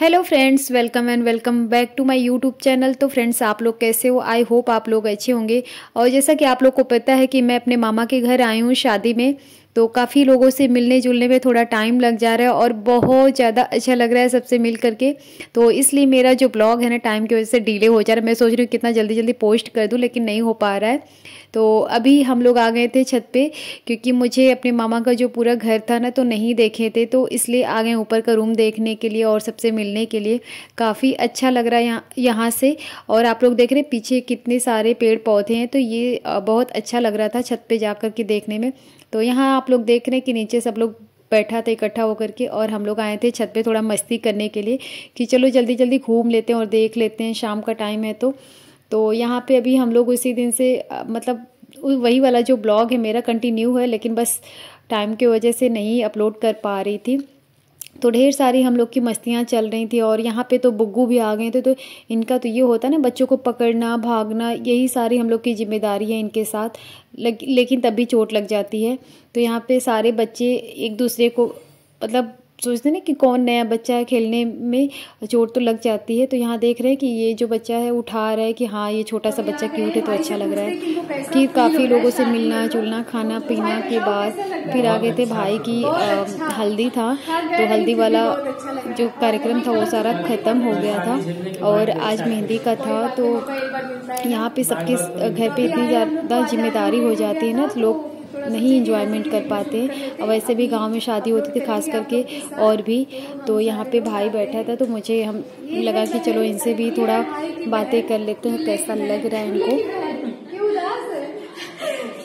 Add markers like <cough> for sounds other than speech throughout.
hello friends welcome and welcome back to my YouTube channel तो friends आप लोग कैसे हो आई होप आप लोग अच्छे होंगे और जैसा कि आप लोग को पता है कि मैं अपने मामा के घर आई हूँ शादी में तो काफ़ी लोगों से मिलने जुलने में थोड़ा टाइम लग जा रहा है और बहुत ज़्यादा अच्छा लग रहा है सबसे मिल करके तो इसलिए मेरा जो ब्लॉग है ना टाइम की वजह से डिले हो जा रहा है मैं सोच रही हूँ कितना जल्दी जल्दी पोस्ट कर दूँ लेकिन नहीं हो पा रहा है तो अभी हम लोग आ गए थे छत पे क्योंकि मुझे अपने मामा का जो पूरा घर था ना तो नहीं देखे थे तो इसलिए आ गए ऊपर का रूम देखने के लिए और सबसे मिलने के लिए काफ़ी अच्छा लग रहा है यहाँ यहाँ से और आप लोग देख रहे हैं पीछे कितने सारे पेड़ पौधे हैं तो ये बहुत अच्छा लग रहा था छत पे जा कर के देखने में तो यहाँ आप लोग देख रहे हैं कि नीचे सब लोग बैठा था इकट्ठा होकर के और हम लोग आए थे छत पे थोड़ा मस्ती करने के लिए कि चलो जल्दी जल्दी घूम लेते हैं और देख लेते हैं शाम का टाइम है तो तो यहाँ पे अभी हम लोग उसी दिन से मतलब वही वाला जो ब्लॉग है मेरा कंटिन्यू है लेकिन बस टाइम की वजह से नहीं अपलोड कर पा रही थी तो ढेर सारी हम लोग की मस्तियाँ चल रही थी और यहाँ पे तो बुग्गू भी आ गए थे तो इनका तो ये होता ना बच्चों को पकड़ना भागना यही सारी हम लोग की जिम्मेदारी है इनके साथ लेकिन तब भी चोट लग जाती है तो यहाँ पे सारे बच्चे एक दूसरे को मतलब सोचते ना कि कौन नया बच्चा है खेलने में चोट तो लग जाती है तो यहाँ देख रहे हैं कि ये जो बच्चा है उठा रहा है कि हाँ ये छोटा सा बच्चा क्यूट है तो अच्छा लग रहा है कि काफ़ी लोगों से मिलना जुलना खाना पीना के बाद फिर आ गए थे भाई की हल्दी था तो हल्दी वाला जो कार्यक्रम था वो सारा ख़त्म हो गया था और आज मेहंदी का था तो यहाँ पे सबके घर पे इतनी ज़्यादा जिम्मेदारी हो जाती है ना तो लोग नहीं इन्जॉयमेंट कर पाते और वैसे भी गांव में शादी होती थी ख़ास करके और भी तो यहाँ पे भाई बैठा था तो मुझे हम लगा कि चलो इनसे भी थोड़ा बातें कर लेते हैं कैसा लग रहा है इनको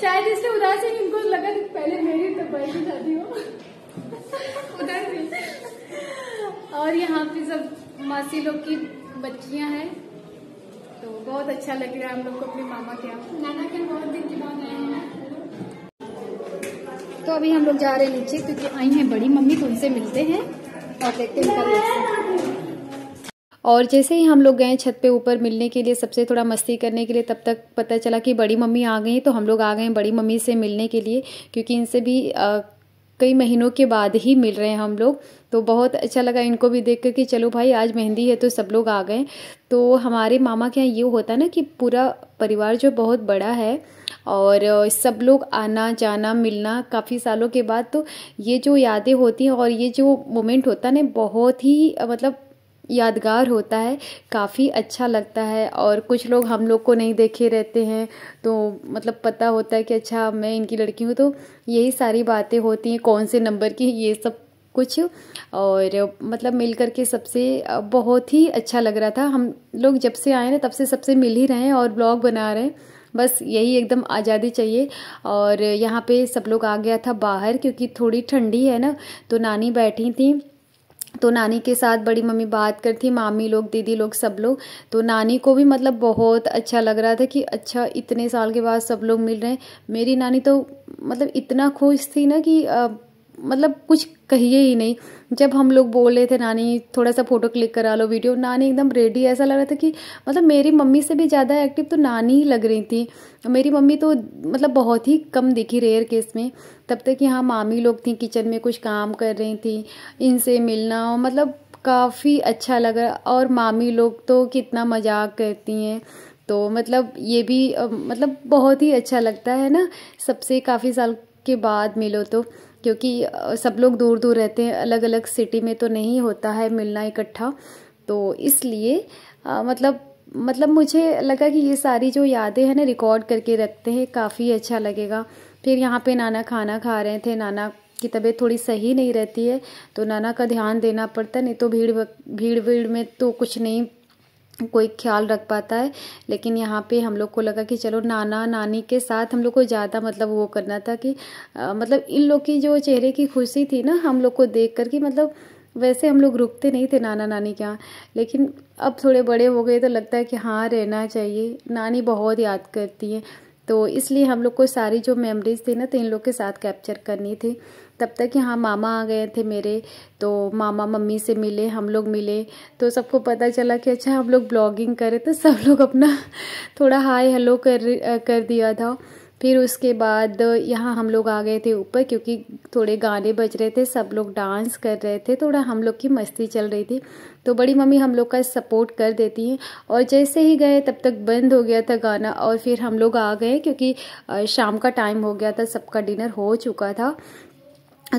शायद उदास है इनको लगा पहले मेरी तो शादी हो उधर भी और यहाँ पे सब मासी लोग की बच्चियाँ हैं तो बहुत अच्छा लग रहा है हम लोग को अपने मामा के यहाँ नाना के बहुत दिन के बाद आए हैं तो अभी हम लोग जा रहे हैं नीचे क्योंकि आई हैं बड़ी मम्मी तो उनसे मिलते हैं और देखते हैं और जैसे ही हम लोग गए छत पे ऊपर मिलने के लिए सबसे थोड़ा मस्ती करने के लिए तब तक पता चला कि बड़ी मम्मी आ गई तो हम लोग आ गए बड़ी मम्मी से मिलने के लिए क्योंकि इनसे भी आ, कई महीनों के बाद ही मिल रहे हैं हम लोग तो बहुत अच्छा लगा इनको भी देख कर कि चलो भाई आज मेहंदी है तो सब लोग आ गए तो हमारे मामा के यहाँ ये होता है ना कि पूरा परिवार जो बहुत बड़ा है और सब लोग आना जाना मिलना काफ़ी सालों के बाद तो ये जो यादें होती हैं और ये जो मोमेंट होता है ना बहुत ही मतलब यादगार होता है काफ़ी अच्छा लगता है और कुछ लोग हम लोग को नहीं देखे रहते हैं तो मतलब पता होता है कि अच्छा मैं इनकी लड़की हूँ तो यही सारी बातें होती हैं कौन से नंबर की ये सब कुछ और मतलब मिल कर के सबसे बहुत ही अच्छा लग रहा था हम लोग जब से आए ना तब से सबसे मिल ही रहे हैं और ब्लॉग बना रहे हैं बस यही एकदम आज़ादी चाहिए और यहाँ पे सब लोग आ गया था बाहर क्योंकि थोड़ी ठंडी है ना तो नानी बैठी थी तो नानी के साथ बड़ी मम्मी बात करती मामी लोग दीदी लोग सब लोग तो नानी को भी मतलब बहुत अच्छा लग रहा था कि अच्छा इतने साल के बाद सब लोग मिल रहे हैं मेरी नानी तो मतलब इतना खुश थी ना कि आ, मतलब कुछ कहिए ही नहीं जब हम लोग बोल रहे थे नानी थोड़ा सा फोटो क्लिक करा लो वीडियो नानी एकदम रेडी ऐसा लग रहा था कि मतलब मेरी मम्मी से भी ज़्यादा एक्टिव तो नानी ही लग रही थी मेरी मम्मी तो मतलब बहुत ही कम दिखी रेयर केस में तब तक यहाँ मामी लोग थी किचन में कुछ काम कर रही थी इनसे मिलना मतलब काफ़ी अच्छा लगा और मामी लोग तो कितना मजाक करती हैं तो मतलब ये भी मतलब बहुत ही अच्छा लगता है ना सबसे काफ़ी साल के बाद मिलो तो क्योंकि सब लोग दूर दूर रहते हैं अलग अलग सिटी में तो नहीं होता है मिलना इकट्ठा तो इसलिए आ, मतलब मतलब मुझे लगा कि ये सारी जो यादें हैं ना रिकॉर्ड करके रखते हैं काफ़ी अच्छा लगेगा फिर यहाँ पे नाना खाना खा रहे थे नाना की तबीयत थोड़ी सही नहीं रहती है तो नाना का ध्यान देना पड़ता नहीं तो भीड़ भीड़ भीड़ में तो कुछ नहीं कोई ख्याल रख पाता है लेकिन यहाँ पे हम लोग को लगा कि चलो नाना नानी के साथ हम लोग को ज़्यादा मतलब वो करना था कि आ, मतलब इन लोग की जो चेहरे की खुशी थी ना हम लोग को देख कर कि मतलब वैसे हम लोग रुकते नहीं थे नाना नानी के यहाँ लेकिन अब थोड़े बड़े हो गए तो लगता है कि हाँ रहना चाहिए नानी बहुत याद करती हैं तो इसलिए हम लोग को सारी जो मेमोरीज थी ना तो इन लोग के साथ कैप्चर करनी थी तब तक यहाँ मामा आ गए थे मेरे तो मामा मम्मी से मिले हम लोग मिले तो सबको पता चला कि अच्छा हम लोग ब्लॉगिंग करें तो सब लोग अपना <laughs> थोड़ा हाय हेलो कर कर दिया था फिर उसके बाद यहाँ हम लोग आ गए थे ऊपर क्योंकि थोड़े गाने बज रहे थे सब लोग डांस कर रहे थे थोड़ा हम लोग की मस्ती चल रही थी तो बड़ी मम्मी हम लोग का सपोर्ट कर देती हैं और जैसे ही गए तब तक बंद हो गया था गाना और फिर हम लोग आ गए क्योंकि शाम का टाइम हो गया था सबका डिनर हो चुका था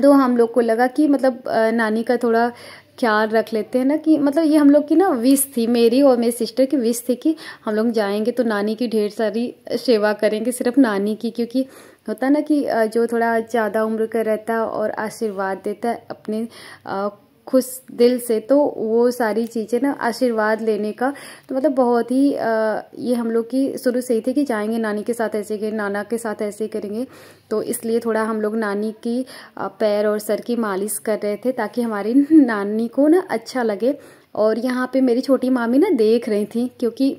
तो हम लोग को लगा कि मतलब नानी का थोड़ा ख्याल रख लेते हैं ना कि मतलब ये हम लोग की ना विश थी मेरी और मेरी सिस्टर की विश थी कि हम लोग जाएंगे तो नानी की ढेर सारी सेवा करेंगे सिर्फ नानी की क्योंकि होता ना कि जो थोड़ा ज़्यादा उम्र का रहता है और आशीर्वाद देता है अपने खुश दिल से तो वो सारी चीज़ें ना आशीर्वाद लेने का तो मतलब बहुत ही आ, ये हम लोग की शुरू से ही थी कि जाएंगे नानी के साथ ऐसे करेंगे नाना के साथ ऐसे करेंगे तो इसलिए थोड़ा हम लोग नानी की पैर और सर की मालिश कर रहे थे ताकि हमारी <laughs> नानी को ना अच्छा लगे और यहाँ पे मेरी छोटी मामी ना देख रही थी क्योंकि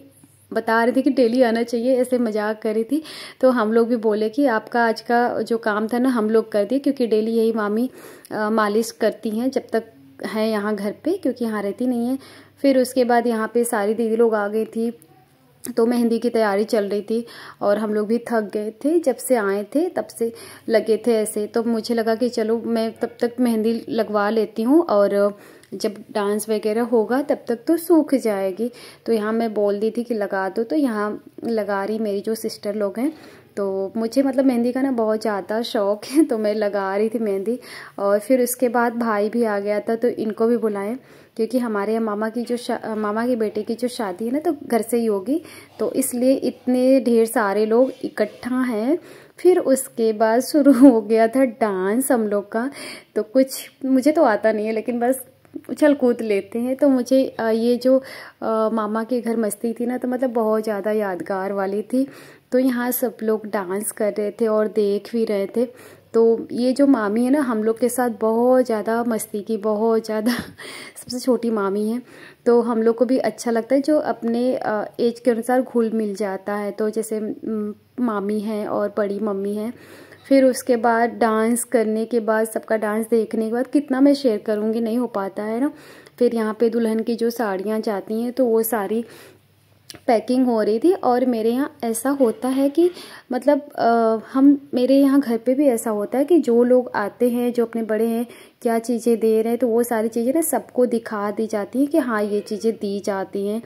बता रही थी कि डेली आना चाहिए ऐसे मजाक कर रही थी तो हम लोग भी बोले कि आपका आज का जो काम था ना हम लोग कर दिए क्योंकि डेली यही मामी आ, मालिश करती हैं जब तक है यहाँ घर पे क्योंकि यहाँ रहती नहीं है फिर उसके बाद यहाँ पे सारी दीदी लोग आ गई थी तो मेहंदी की तैयारी चल रही थी और हम लोग भी थक गए थे जब से आए थे तब से लगे थे ऐसे तो मुझे लगा कि चलो मैं तब तक मेहंदी लगवा लेती हूँ और जब डांस वगैरह होगा तब तक तो सूख जाएगी तो यहाँ मैं बोल दी थी कि लगा दो तो यहाँ लगा रही मेरी जो सिस्टर लोग हैं तो मुझे मतलब मेहंदी का ना बहुत ज़्यादा शौक़ है तो मैं लगा रही थी मेहंदी और फिर उसके बाद भाई भी आ गया था तो इनको भी बुलाएं क्योंकि हमारे यहाँ मामा की जो मामा के बेटे की जो शादी है ना तो घर से ही होगी तो इसलिए इतने ढेर सारे लोग इकट्ठा हैं फिर उसके बाद शुरू हो गया था डांस हम लोग का तो कुछ मुझे तो आता नहीं है लेकिन बस उछल कूद लेते हैं तो मुझे ये जो मामा के घर मस्ती थी ना तो मतलब बहुत ज़्यादा यादगार वाली थी तो यहाँ सब लोग डांस कर रहे थे और देख भी रहे थे तो ये जो मामी है ना हम लोग के साथ बहुत ज़्यादा मस्ती की बहुत ज़्यादा <laughs> सबसे छोटी मामी है तो हम लोग को भी अच्छा लगता है जो अपने एज के अनुसार घुल मिल जाता है तो जैसे मामी है और बड़ी मम्मी है फिर उसके बाद डांस करने के बाद सबका डांस देखने के बाद कितना मैं शेयर करूँगी नहीं हो पाता है ना फिर यहाँ पे दुल्हन की जो साड़ियाँ जाती हैं तो वो सारी पैकिंग हो रही थी और मेरे यहाँ ऐसा होता है कि मतलब आ, हम मेरे यहाँ घर पे भी ऐसा होता है कि जो लोग आते हैं जो अपने बड़े हैं क्या चीज़ें दे रहे हैं तो वो सारी चीज़ें ना सबको दिखा दी जाती हैं कि हाँ ये चीज़ें दी जाती हैं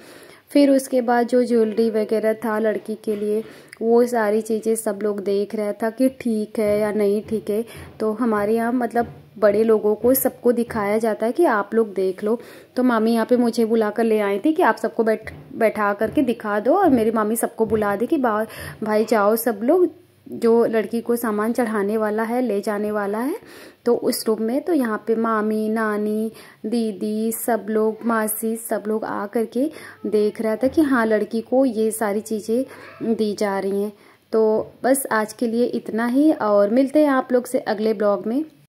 फिर उसके बाद जो ज्वेलरी वगैरह था लड़की के लिए वो सारी चीज़ें सब लोग देख रहा था कि ठीक है या नहीं ठीक है तो हमारे यहाँ मतलब बड़े लोगों को सबको दिखाया जाता है कि आप लोग देख लो तो मामी यहाँ पे मुझे बुला कर ले आई थी कि आप सबको बैठ बैठा करके दिखा दो और मेरी मामी सबको बुला दी कि भाई जाओ सब लोग जो लड़की को सामान चढ़ाने वाला है ले जाने वाला है तो उस रूप में तो यहाँ पे मामी नानी दीदी सब लोग मासी सब लोग आ कर के देख रहा था कि हाँ लड़की को ये सारी चीज़ें दी जा रही हैं तो बस आज के लिए इतना ही और मिलते हैं आप लोग से अगले ब्लॉग में